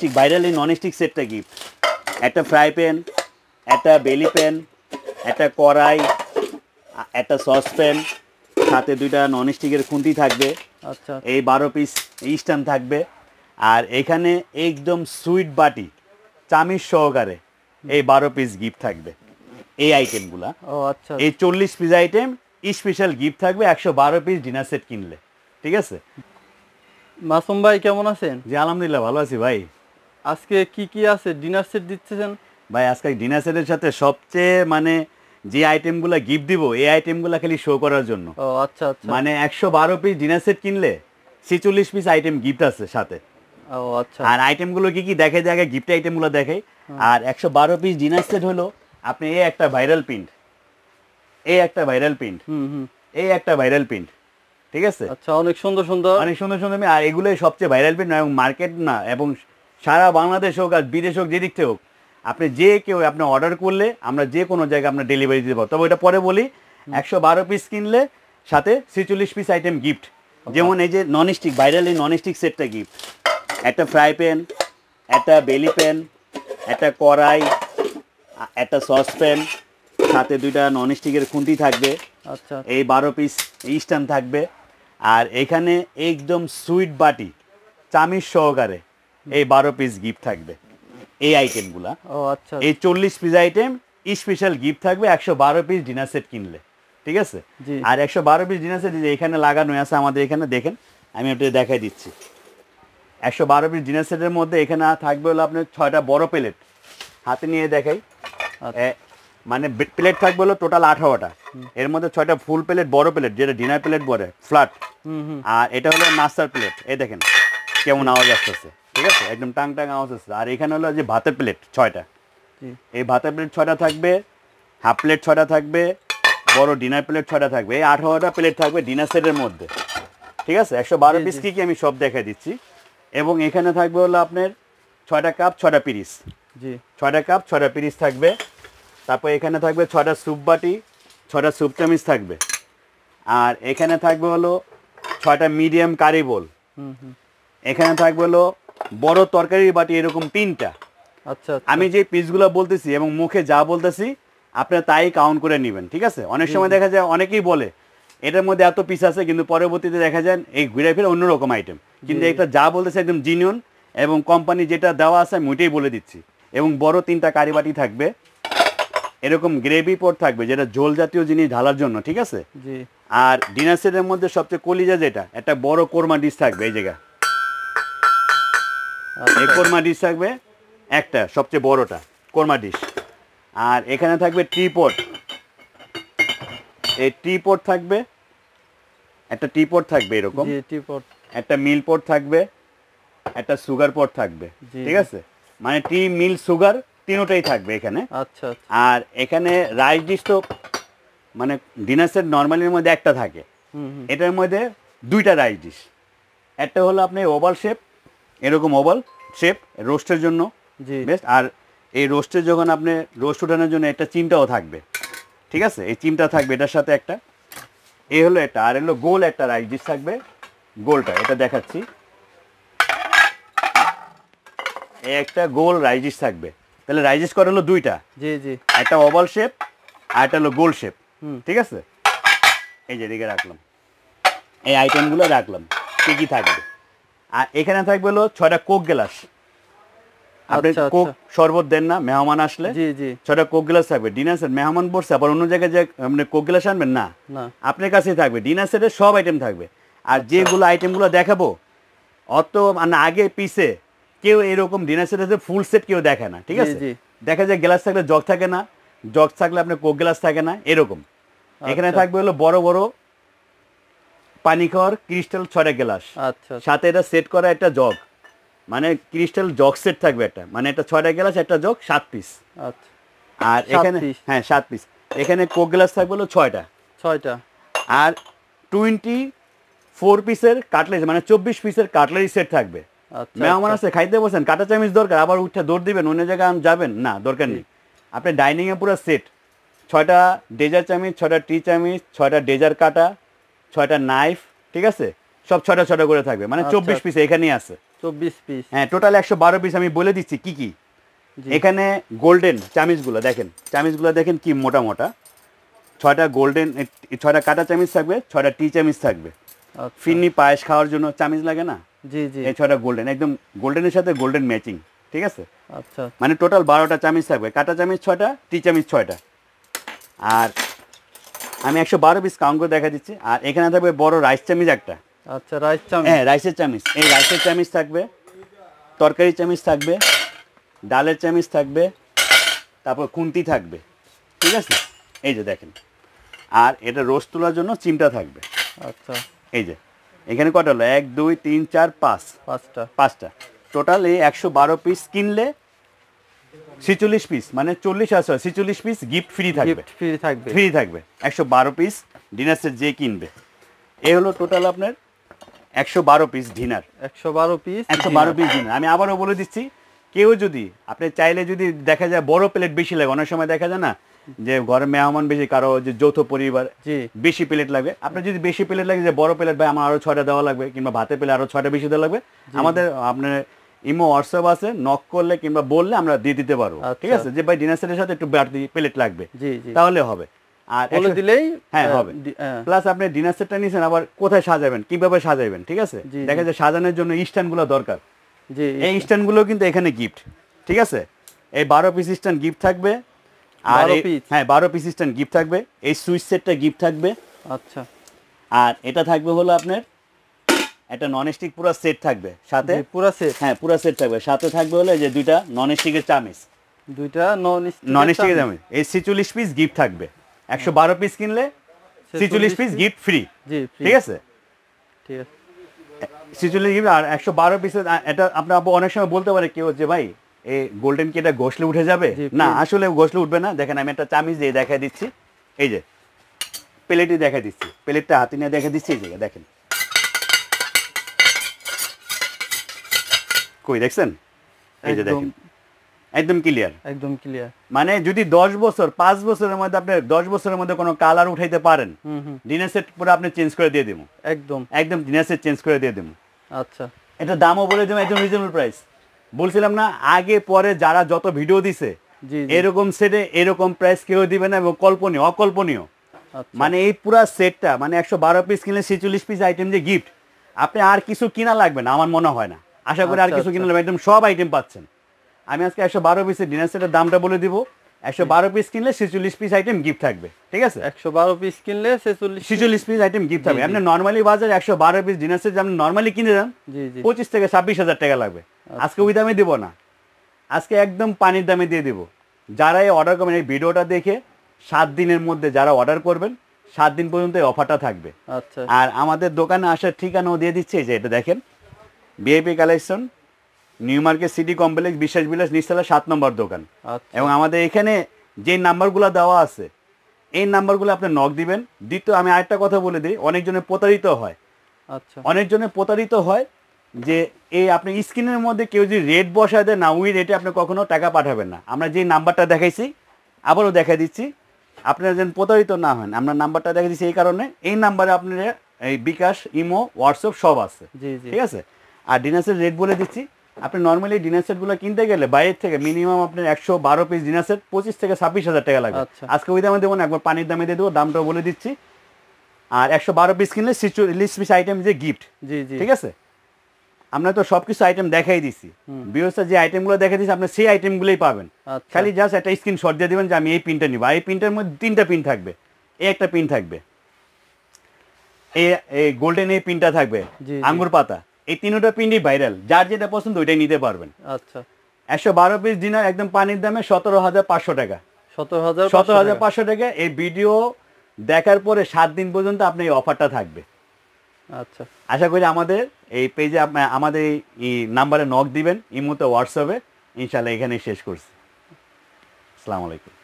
Stick viral এই nonstick সেটটা কি একটা ফ্রাই প্যান একটা বেলি প্যান একটা কড়াই একটা সসপ্যান সাথে দুইটা ননস্টিকের খুন্তি থাকবে আচ্ছা এই বারো পিস ইস্টার্ন থাকবে আর এখানে একদম সুইট বাটি চামিচ সহকারে এই বারো পিস গিফট থাকবে এই আইটেমগুলা ও আচ্ছা এই চল্লিশ পিস আইটেম স্পেশাল গিফট থাকবে একশো বারো পিস ডিনার সেট কিনলে ঠিক আছে মাসুম ভাই কেমন আছেন জি আলহামদুলিল্লাহ ভালো আছি ভাই আজকে কি কি আছে ডিনার সেট দিচ্ছেন ভাই আজকে ডিনার সেটের সাথে সবচেয়ে মানে যে আইটেমগুলো গিফট দিব এই আইটেমগুলো খালি শো করার জন্য ও আচ্ছা আচ্ছা মানে একশো বারো পিস ডিনার সেট কিনলে 46 পিস আইটেম গিফট আছে সাথে ও আচ্ছা আর আইটেমগুলো কি কি দেখে দেখে গিফট আইটেমগুলো দেখে আর একশো বারো পিস ডিনার সেট হলো আপনি এই একটা ভাইরাল প্রিন্ট এই একটা ভাইরাল প্রিন্ট হুম হুম এই একটা ভাইরাল প্রিন্ট ঠিক আছে আচ্ছা অনেক সুন্দর সুন্দর অনেক সুন্দর সুন্দর আর এগুলোই সবচেয়ে ভাইরাল প্রিন্ট এবং মার্কেট না এবং সারা বাংলাদেশ হোক আর বিদেশ হোক যেদিক থেকে হোক আপনি যে কেউ আপনি অর্ডার করলে আমরা যে কোনো জায়গায় আপনার ডেলিভারি দিতে পারবো তবে ওইটা পরে বলি একশো বারো পিস কিনলে সাথে ছেচল্লিশ পিস আইটেম গিফট যেমন এই যে ননস্টিক ভাইরাল এই ননস্টিক সেটটা গিফট একটা ফ্রাই প্যান একটা বেলি প্যান একটা কড়াই একটা সসপ্যান সাথে দুইটা ননস্টিকের খুঁটি থাকবে আচ্ছা এই বারো পিস স্ট্যান্ড থাকবে আর এখানে একদম সুইট বাটি চামিচ সহকারে এই বারো পিস গিফট থাকবে এই আইটেমগুলা ও আচ্ছা, আচ্ছা এই চল্লিশ পিস আইটেম স্পেশাল গিফট থাকবে একশো বারো পিস ডিনার সেট কিনলে ঠিক আছে আর একশো বারো পিস ডিনার সেট এখানে লাগানো আছে আমাদের এখানে দেখেন আমি ওটা দেখাই দিচ্ছি একশো বারো পিস ডিনার সেটের মধ্যে এখানে থাকবে হলো আপনার ছয়টা বড় প্লেট হাতে নিয়ে দেখাই আচ্ছা। মানে প্লেট থাকবে হলো টোটাল আঠারোটা এর মধ্যে ছয়টা ফুল প্লেট বড় প্লেট যেটা ডিনার প্লেট বলে ফ্ল্যাট আর এটা হলো নাস্তার প্লেট এই দেখেন কেমন আওয়াজ আসতেছে ঠিক আছে একদম টাং টাং আওয়াজ আসছে আর এখানে হলো যে ভাতের প্লেট ছয়টা এই ভাতের প্লেট ছয়টা থাকবে হাফ প্লেট ছয়টা থাকবে বড় ডিনার প্লেট ছয়টা থাকবে এই আঠারোটা প্লেট থাকবে ডিনার সেটের মধ্যে ঠিক আছে একশো বারো পিস কি আমি সব দেখা দিচ্ছি এবং এখানে থাকবে হলো আপনার ছয়টা কাপ ছয়টা পিরিস জি ছয়টা কাপ ছয়টা পিরিস থাকবে তারপর এখানে থাকবে ছয়টা স্যুপ বাটি ছয়টা স্যুপ চামিচ থাকবে আর এখানে থাকবে হলো ছয়টা মিডিয়াম কারি বোল এখানে থাকবে হলো বড় তরকারির বাটি এরকম তিনটা আচ্ছা, আচ্ছা আমি যে পিসগুলো বলতেছি এবং মুখে যা বলতেছি আপনারা তাই কাউন্ট করে নেবেন ঠিক আছে অনেক সময় দেখা যায় অনেকেই বলে এটার মধ্যে এত পিস আছে কিন্তু পরবর্তীতে দেখা যায় এই ঘুরে ফিরে অন্যরকম আইটেম কিন্তু এটা যা বলতেছে একদম জিনিয়ন এবং কোম্পানি যেটা দেওয়া আছে আমি ওইটাই বলে দিচ্ছি এবং বড় তিনটা কারি বাটি থাকবে এরকম গ্রেভি পট থাকবে যেটা ঝোল জাতীয় জিনিস ঢালার জন্য ঠিক আছে আর ডিনার সেটের মধ্যে সবচেয়ে কলিজা যেটা একটা বড় কোরমা ডিশ থাকবে এই জায়গায় আচ্ছা। এই কোরমা ডিশ থাকবে একটা সবচেয়ে বড়টা কোরমা ডিশ আর এখানে থাকবে টিপট এই টিপট থাকবে একটা টিপট থাকবে এরকম টিপট একটা মিল পট থাকবে একটা সুগার পট থাকবে ঠিক আছে মানে টি মিল সুগার তিনোটাই থাকবে এখানে আচ্ছা, আচ্ছা। আর এখানে রাইস ডিশ তো মানে ডিনার সেট মধ্যে একটা থাকে এটার মধ্যে দুইটা রাইস ডিশ একটা হলো আপনি ওভাল শেপ এরকম ওভাল শেপ রোস্টের জন্য বেস্ট আর এই রোস্টের যখন আপনি রোস্ট উঠানোর জন্য একটা চিমটাও থাকবে ঠিক আছে এই চিমটা থাকবে এটার সাথে একটা এ হলো এটা আর হলো গোল একটা রাইস ডিশ থাকবে গোলটা এটা দেখাচ্ছি একটা গোল রাইজিস থাকবে তাহলে রাইজিস করা হলো দুইটা জি জি একটা ওভাল শেপ আর একটা হলো গোল শেপ ঠিক আছে এই যে রাখলাম এই আইটেমগুলো রাখলাম কি কি থাকবে আর এখানে থাকবে হলো ছয়টা কোক গ্লাস আপনি আচ্ছা, কোক আচ্ছা। শরবত দেন না মেহমান আসলে জি জি ছয়টা কোক গ্লাস থাকবে ডিনার সেট মেহমান বসছে আবার অন্য জায়গায় যে আপনি মানে কোক গ্লাস আনবেন না আপনার কাছেই থাকবে ডিনার সেটে সব আইটেম থাকবে আর আচ্ছা। যেগুলো আইটেমগুলো দেখাবো অত মানে আগে পিসে কেউ এরকম ডিনার সেটে ফুল সেট কেউ দেখে না ঠিক আছে দেখা যায় গ্লাস থাকলে জগ থাকে না জগ থাকলে আপনার কোক গ্লাস থাকে না এরকম এখানে থাকবে হলো বড় বড় পানি খাওয়ার ক্রিস্টাল ছয়টা গ্লাস আচ্ছা, আচ্ছা সাথে এটা সেট করা একটা জগ মানে ক্রিস্টাল জগ সেট থাকবে একটা মানে একটা ছয়টা গ্লাস একটা জগ সাত পিস আচ্ছা আর এখানে হ্যাঁ সাত পিস এখানে কোক গ্লাস থাকবে হলো ছয়টা ছয়টা আর টোয়েন্টি ফোর পিসের কাটলারি মানে চব্বিশ পিসের কাটলারি সেট থাকবে আচ্ছা, মেহমান আচ্ছা। আছে খাইতে বসেন কাটা চামিচ দরকার আবার উঠে দৌড় দিবেন অন্য জায়গায় যাবেন না দরকার নেই আপনি ডাইনিংয়ে পুরো সেট ছয়টা ডেজার চামিচ ছয়টা টি চামিচ ছয়টা ডেজার কাটা ছয়টা নাইফ ঠিক আছে সব ছটা ছটা করে থাকবে মানে আচ্ছা, চব্বিশ পিস আচ্ছা। এখানেই আছে চব্বিশ পিস হ্যাঁ টোটাল একশো বারো পিস আমি বলে দিচ্ছি কি কি এখানে গোল্ডেন চামিজগুলো দেখেন চামিজগুলো দেখেন কি মোটা মোটা ছয়টা গোল্ডেন ছয়টা কাটা চামিজ থাকবে ছয়টা টি চামিজ থাকবে আচ্ছা। ফিন্নি পায়েস খাওয়ার জন্য চামিজ লাগে না জি জি এই ছয়টা গোল্ডেন একদম গোল্ডেনের সাথে গোল্ডেন ম্যাচিং ঠিক আছে আচ্ছা মানে টোটাল বারোটা চামিজ থাকবে কাটা চামিজ ছয়টা টি চামিজ ছয়টা আর আমি একশো বারো পিস কাউন্ট করে দেখা দিচ্ছি আর এখানে থাকবে বড় রাইস চামিচ একটা আচ্ছা রাইস চামিচ হ্যাঁ রাইসের চামিচ এই রাইসের চামিচ থাকবে তরকারি চামিচ থাকবে ডালের চামিচ থাকবে তারপর খুন্তি থাকবে ঠিক আছে এই যে দেখেন আর এটা রোস তোলার জন্য চিমটা থাকবে আচ্ছা এই যে এখানে কটা হলো এক দুই তিন চার পাঁচ পাঁচটা পাঁচটা টোটাল এই একশো বারো পিস কিনলে ছিচল্লিশ পিস মানে চল্লিশ আর ছিচল্লিশ পিস গিফট ফ্রি থাকবে ফ্রি থাকবে ফ্রি থাকবে একশো বারো পিস ডিনার সেট যে কিনবে এ হলো টোটাল আপনার একশো বারো পিস ডিনার একশো বারো পিস একশো বারো পিস ডিনার আমি আবারও বলে দিচ্ছি কেউ যদি আপনি চাইলে যদি দেখা যায় বড় প্লেট বেশি লাগে অনেক সময় দেখা যায় না যে ঘরে মেহমান বেশি কারো যে যৌথ পরিবার বেশি প্লেট লাগবে আপনার যদি বেশি প্লেট লাগে যে বড় প্লেট ভাই আমার আরো ছয়টা দেওয়া লাগবে কিংবা ভাতের প্লেট আরো ছয়টা বেশি দেওয়া লাগবে আমাদের আপনার ইমো হোয়াটসঅ্যাপ আছে নক করলে কিংবা বললে আমরা দিয়ে দিতে পারবো আচ্ছা। ঠিক আছে যে ভাই ডিনার সেটের সাথে একটু বাড়তি প্লেট লাগবে তাহলে হবে আর বলে দিলেই হ্যাঁ হবে প্লাস আপনি ডিনার সেটটা নিছেন আবার কোথায় সাজাবেন কিভাবে সাজাবেন ঠিক আছে দেখা যায় সাজানোর জন্য স্ট্যান্ডগুলো দরকার এই স্ট্যান্ডগুলো কিন্তু এখানে গিফট ঠিক আছে এই বারো পিস স্ট্যান্ড গিফট থাকবে আর হ্যাঁ বারো পিস স্ট্যান্ড গিফট থাকবে এই সুইচ সেটটা গিফট থাকবে আচ্ছা আর এটা থাকবে হলো আপনার একটা ননস্টিক পুরো সেট থাকবে সাথে পুরো সেট হ্যাঁ পুরো সেট থাকবে সাথে থাকবে হলে যে দুইটা ননস্টিকের চামিস দুইটা ননস্টিকের চামিস এই 46 পিস গিফট থাকবে 112 পিস কিনলে 46 পিস গিফট ফ্রি জি ঠিক আছে ঠিক আছে গিফট আর পিসের এটা অনেক সময় বলতে পারে ভাই এই গোল্ডেন উঠে যাবে না আসলে উঠবে না দেখেন আমি একটা দিচ্ছি এই যে দিচ্ছি প্লেটটা নিয়ে দেখা দিচ্ছি এই দেখেন কই দেখছেন এই যে দেখেন একদম ক্লিয়ার একদম ক্লিয়ার মানে যদি 10 বছর 5 বছরের মধ্যে আপনি 10 বছরের মধ্যে কোনো কালার উঠাইতে পারেন ডিনার সেট পুরো আপনি চেঞ্জ করে দিয়ে দেবো একদম একদম ডিনার সেট চেঞ্জ করে দিয়ে দেবো আচ্ছা এটা দামও বলে দেবো একদম রিজনেবল প্রাইস বলছিলাম না আগে পরে যারা যত ভিডিও দিছে এরকম সেটে এরকম প্রাইস কেউ দিবে না এবং কল্পনীয় অকল্পনীয় আচ্ছা। মানে এই পুরা সেটটা মানে একশো বারো পিস কিনলে ছেচল্লিশ পিস আইটেম যে গিফট আপনি আর কিছু কিনা লাগবে না আমার মনে হয় না আশা করি আর আচ্ছা, কিছু কিনলে একদম আচ্ছা। সব আইটেম পাচ্ছেন আমি আজকে একশো বারো পিসের ডিনার সেটের দামটা বলে দিব একশো বারো পিস কিনলে ছেচল্লিশ পিস আইটেম গিফট থাকবে ঠিক আছে একশো বারো পিস কিনলে ছেচল্লিশ পিস আইটেম গিফট থাকবে আপনি নর্মালি বাজার একশো বারো পিস ডিনার সেট আপনি নর্মালি কিনে দেন পঁচিশ থেকে ছাব্বিশ হাজার টাকা লাগবে আচ্ছা। আজকে ওই দামে দেবো না আজকে একদম পানির দামে দিয়ে দেবো যারা এই অর্ডার করবেন এই ভিডিওটা দেখে সাত দিনের মধ্যে যারা অর্ডার করবেন সাত দিন পর্যন্ত এই অফারটা থাকবে আর আমাদের দোকানে আসার ঠিকানাও দিয়ে দিচ্ছে যে এটা দেখেন BAP collection new market city complex বিশ্বাস বিলাস নিচতলা সাত নম্বর দোকান আচ্ছা। এবং আমাদের এখানে যে নাম্বারগুলো দেওয়া আছে এই নাম্বারগুলো আপনি নক দিবেন দ্বিতীয় আমি আরেকটা কথা বলে দিই অনেকজনে প্রতারিত হয় আচ্ছা অনেকজনে প্রতারিত হয় যে এই আপনি স্ক্রিনের মধ্যে কেউ যদি রেট বসায় দেয় না ওই রেটে আপনি কখনো টাকা পাঠাবেন না আমরা যে নাম্বারটা দেখাইছি আবারও দেখা দিচ্ছি আপনারা যেন প্রতারিত না হন আমরা নাম্বারটা দেখা দিচ্ছি এই কারণে এই নাম্বারে আপনারা এই বিকাশ ইমো হোয়াটসঅ্যাপ সব আছে ঠিক আছে আর ডিনার সেট রেট বলে দিচ্ছি আপনি নর্মালি ডিনার সেটগুলো কিনতে গেলে বাইরের থেকে মিনিমাম আপনার একশো বারো পিস ডিনার সেট পঁচিশ থেকে ছাব্বিশ হাজার টাকা লাগবে আচ্ছা। আজকে ওই দামে দেবো না একবার পানির দামে দিয়ে দেবো দামটাও বলে দিচ্ছি আর একশো বারো পিস কিনলে লিস্ট পিস আইটেম যে গিফট জি জি ঠিক আছে আমরা তো সবকিছু আইটেম দেখাই দিছি বিওসা যে আইটেমগুলো দেখাই দিচ্ছি আপনি সেই আইটেমগুলোই পাবেন আচ্ছা। খালি জাস্ট একটা শর্ট দিয়ে দিবেন যে আমি এই পিনটা নিব এই পিনটার মধ্যে তিনটা পিন থাকবে এই একটা পিন থাকবে এই গোল্ডেন এই পিনটা থাকবে আঙ্গুর পাতা এই তিনটা পিন্ডি ভাইরাল যার যেটা পছন্দ ওইটাই নিতে পারবেন আচ্ছা একশো বারো পিস ডিনার একদম পানির দামে সতেরো হাজার পাঁচশো টাকা সতেরো হাজার সতেরো হাজার পাঁচশো টাকা এই ভিডিও দেখার পরে সাত দিন পর্যন্ত আপনি এই অফারটা থাকবে আচ্ছা আশা করি আমাদের এই পেজে আমাদের এই নাম্বারে নক দিবেন ইমোতে হোয়াটসঅ্যাপে ইনশাল্লাহ এখানে শেষ করছি আসসালামু আলাইকুম